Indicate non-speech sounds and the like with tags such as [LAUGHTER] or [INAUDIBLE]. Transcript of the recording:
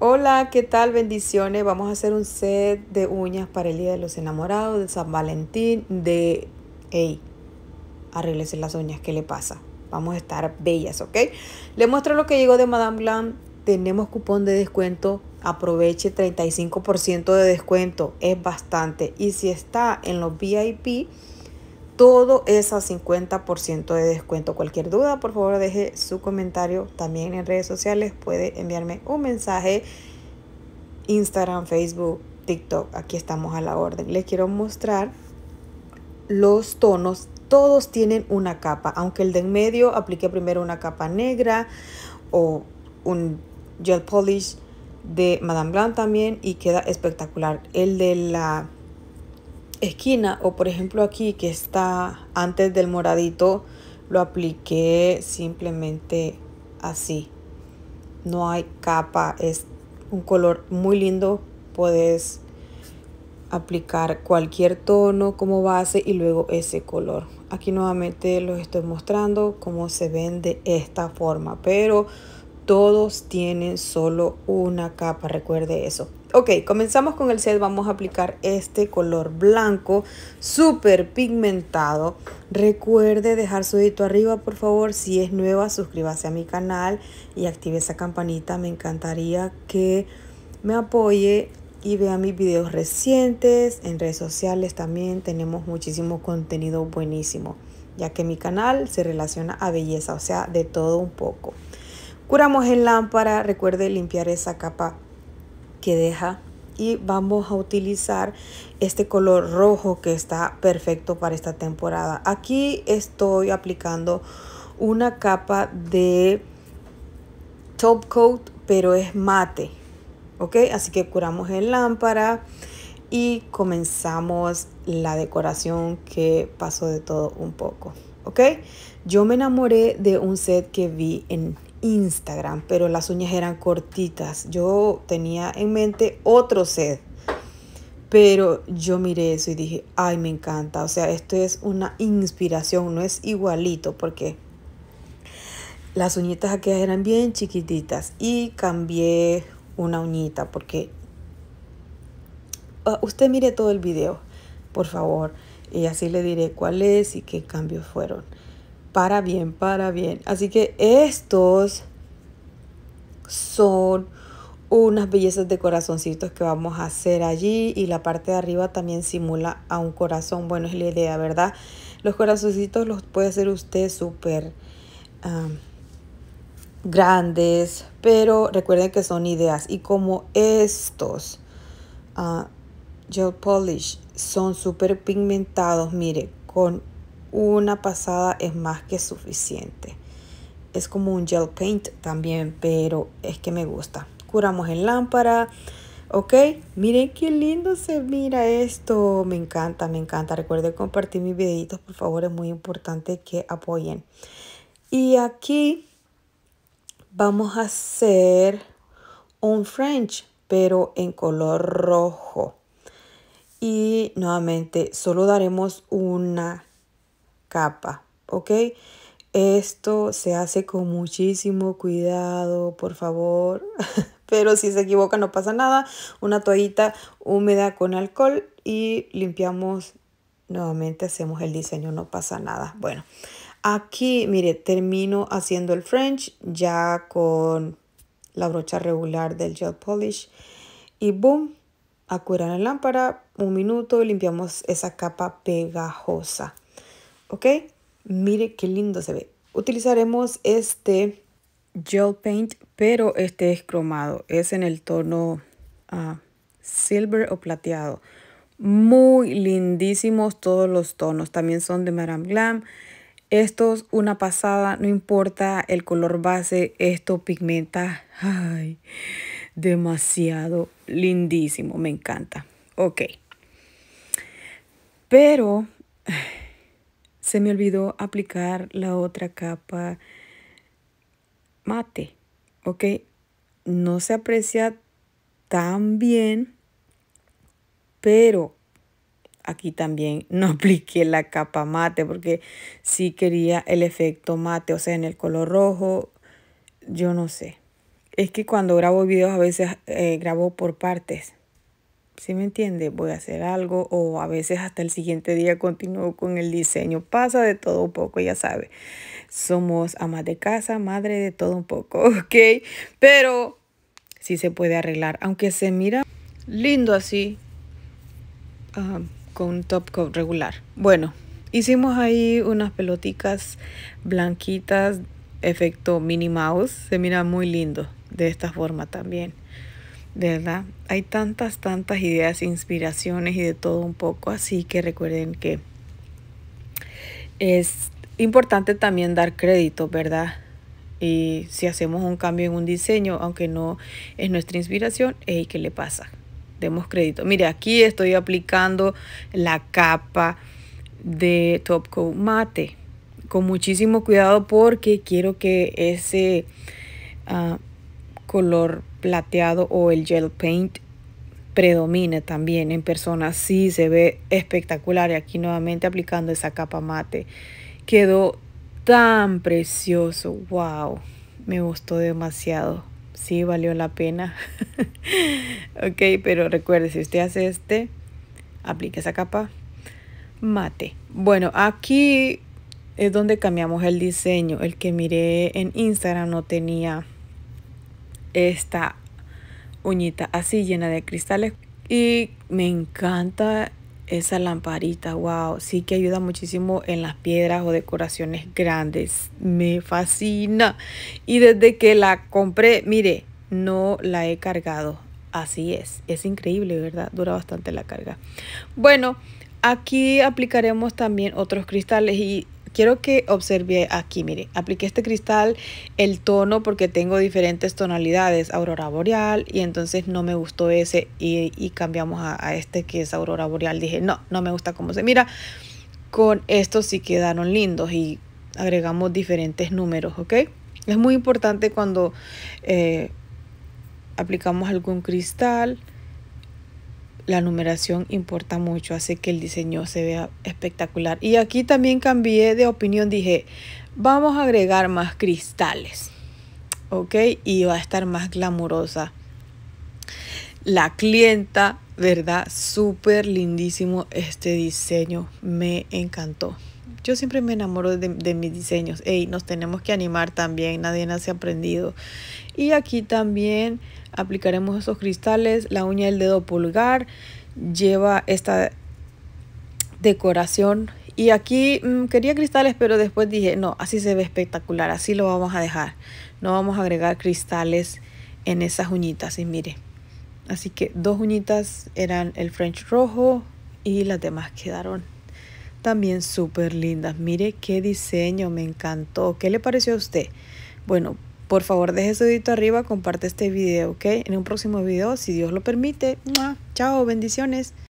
Hola, ¿qué tal? Bendiciones. Vamos a hacer un set de uñas para el Día de los Enamorados, de San Valentín, de... ¡Ey! arreglese las uñas, ¿qué le pasa? Vamos a estar bellas, ¿ok? Le muestro lo que llegó de Madame Blanc. Tenemos cupón de descuento. Aproveche 35% de descuento. Es bastante. Y si está en los VIP todo es 50% de descuento. Cualquier duda, por favor, deje su comentario también en redes sociales. Puede enviarme un mensaje, Instagram, Facebook, TikTok. Aquí estamos a la orden. Les quiero mostrar los tonos. Todos tienen una capa, aunque el de en medio aplique primero una capa negra o un gel polish de Madame Blanc también y queda espectacular. El de la esquina o por ejemplo aquí que está antes del moradito lo apliqué simplemente así no hay capa es un color muy lindo puedes aplicar cualquier tono como base y luego ese color aquí nuevamente los estoy mostrando cómo se ven de esta forma pero todos tienen solo una capa recuerde eso Ok, comenzamos con el set, vamos a aplicar este color blanco súper pigmentado. Recuerde dejar su dedito arriba, por favor. Si es nueva, suscríbase a mi canal y active esa campanita. Me encantaría que me apoye y vea mis videos recientes. En redes sociales también tenemos muchísimo contenido buenísimo, ya que mi canal se relaciona a belleza, o sea, de todo un poco. Curamos en lámpara, recuerde limpiar esa capa que deja y vamos a utilizar este color rojo que está perfecto para esta temporada. Aquí estoy aplicando una capa de top coat pero es mate. ¿Ok? Así que curamos en lámpara y comenzamos la decoración que pasó de todo un poco. ¿Ok? Yo me enamoré de un set que vi en Instagram, pero las uñas eran cortitas. Yo tenía en mente otro set. Pero yo miré eso y dije, ay, me encanta. O sea, esto es una inspiración, no es igualito, porque las uñitas aquellas eran bien chiquititas. Y cambié una uñita, porque ah, usted mire todo el video, por favor. Y así le diré cuál es y qué cambios fueron para bien, para bien. Así que estos son unas bellezas de corazoncitos que vamos a hacer allí y la parte de arriba también simula a un corazón. Bueno, es la idea, ¿verdad? Los corazoncitos los puede hacer usted súper grandes, pero recuerden que son ideas. Y como estos ah, gel polish son súper pigmentados, mire, con una pasada es más que suficiente. Es como un gel paint también, pero es que me gusta. Curamos en lámpara. Ok, miren qué lindo se mira esto. Me encanta, me encanta. Recuerden compartir mis videitos, por favor. Es muy importante que apoyen. Y aquí vamos a hacer un French, pero en color rojo. Y nuevamente, solo daremos una capa, ¿ok? Esto se hace con muchísimo cuidado, por favor. [LAUGHS] Pero si se equivoca no pasa nada. Una toallita húmeda con alcohol y limpiamos nuevamente, hacemos el diseño, no pasa nada. Bueno, aquí, mire, termino haciendo el French ya con la brocha regular del gel polish. Y boom, a curar la lámpara, un minuto, limpiamos esa capa pegajosa. ¿ok? Mire qué lindo se ve. Utilizaremos este gel paint, pero este es cromado. Es en el tono ah, silver o plateado. Muy lindísimos todos los tonos. También son de Maram Glam. Estos una pasada, no importa el color base, esto pigmenta. Ay, demasiado lindísimo, me encanta. Ok. Pero se me olvidó aplicar la otra capa mate, ¿ok? No se aprecia tan bien, pero aquí también no [LAUGHS] apliqué la capa mate porque sí quería el efecto mate, o sea, en el color rojo, yo no sé. Es que cuando grabo videos a veces eh, grabo por partes. Si me entiende? Voy a hacer algo o a veces hasta el siguiente día continúo con el diseño. Pasa de todo un poco, ya sabe. Somos amas de casa, madre de todo un poco, [LAUGHS] ¿ok? Pero Si se puede arreglar, aunque se mira lindo así ah, con un top coat regular. Bueno, hicimos ahí unas pelotitas blanquitas, efecto mini Mouse. Se mira muy lindo de esta forma también. ¿verdad? Hay tantas, tantas ideas, inspiraciones y de todo un poco, así que recuerden que es importante también dar crédito, ¿verdad? Y si hacemos un cambio en un diseño, aunque no es nuestra inspiración, y ¿qué le pasa? Demos crédito. Mire, aquí estoy aplicando la capa de Top Coat Mate con muchísimo cuidado porque quiero que ese ah, color plateado o el gel paint predomina también en persona. Sí, se ve espectacular. Y aquí nuevamente aplicando esa capa mate. Quedó tan precioso. ¡Wow! Me gustó demasiado. Sí, valió la pena. [LAUGHS] ok, pero recuerde, si usted hace este, aplique esa capa mate. Bueno, aquí es donde cambiamos el diseño. El que miré en Instagram no tenía esta uñita así llena de cristales. Y me encanta esa lamparita, wow, sí que ayuda muchísimo en las piedras o decoraciones grandes. Me fascina. Y desde que la compré, mire, no la he cargado. Así es, es increíble, ¿verdad? Dura bastante la carga. Bueno, aquí aplicaremos también otros cristales y quiero que observe aquí, mire, apliqué este cristal el tono porque tengo diferentes tonalidades, aurora boreal, y entonces no me gustó ese y, cambiamos a, este que es aurora boreal. Dije, no, no me gusta cómo se mira. Con estos sí quedaron lindos y agregamos diferentes números, ¿ok? Es muy importante cuando eh, aplicamos algún cristal la numeración importa mucho, hace que el diseño se vea espectacular. Y aquí también cambié de opinión, dije, vamos a agregar más cristales, ¿ok? Y va a estar más glamorosa. La clienta, ¿verdad? Súper lindísimo este diseño, me encantó. Yo siempre me enamoro de, mis diseños. Y nos tenemos que animar también, nadie nace aprendido. Y aquí también aplicaremos esos cristales. La uña del dedo pulgar lleva esta decoración. Y aquí mm, quería cristales, pero después dije, no, así se ve espectacular, así lo vamos a dejar. No vamos a agregar cristales en esas uñitas. Y mire, así que dos uñitas eran el French rojo y las demás quedaron también súper lindas. Mire qué diseño, me encantó. ¿Qué le pareció a usted? Bueno, por favor deje su dedito arriba, comparte este video, ¿ok? En un próximo video, si Dios lo permite. Chao, bendiciones.